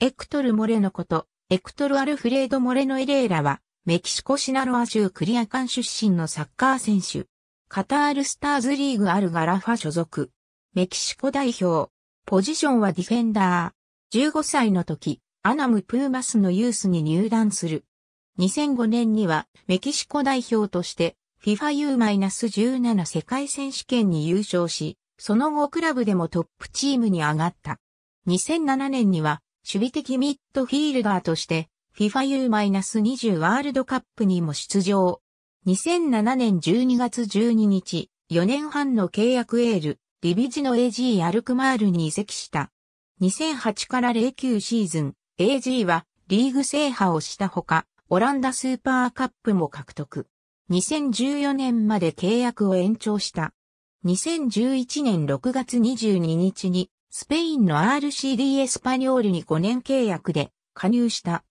エクトル・モレノこと、エクトル・アルフレード・モレノ・エレーラは、メキシコシナロア州クリアカン出身のサッカー選手。カタールスターズリーグアルガラファ所属。メキシコ代表。ポジションはディフェンダー。15歳の時、アナム・プーマスのユースに入団する。2005年にはメキシコ代表として FIFAU-17 世界選手権に優勝し、その後クラブでもトップチームに上がった。2007年には守備的ミッドフィールダーとして、FIFA U-20 ワールドカップにも出場。2007年12月12日、4年半の契約エール、リビジの AG アルクマールに移籍した。2008から09シーズン、AG はリーグ制覇をしたほか、オランダスーパーカップも獲得。2014年まで契約を延長した。2011年6月22日にスペインの RCD エスパニョールに5年契約で加入した。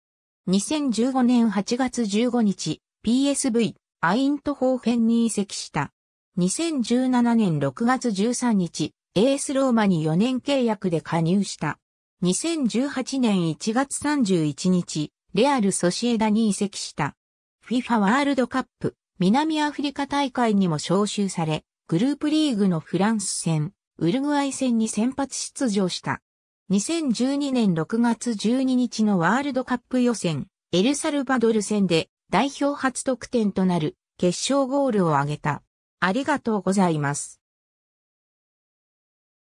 2015年8月15日、PSV、アイントホーフェンに移籍した。2017年6月13日、エースローマに4年契約で加入した。2018年1月31日、レアル・ソシエダに移籍した。FIFA ワールドカップ、南アフリカ大会にも招集され、グループリーグのフランス戦、ウルグアイ戦に先発出場した。2012年6月12日のワールドカップ予選、エルサルバドル戦で代表初得点となる決勝ゴールを挙げた。ありがとうございます。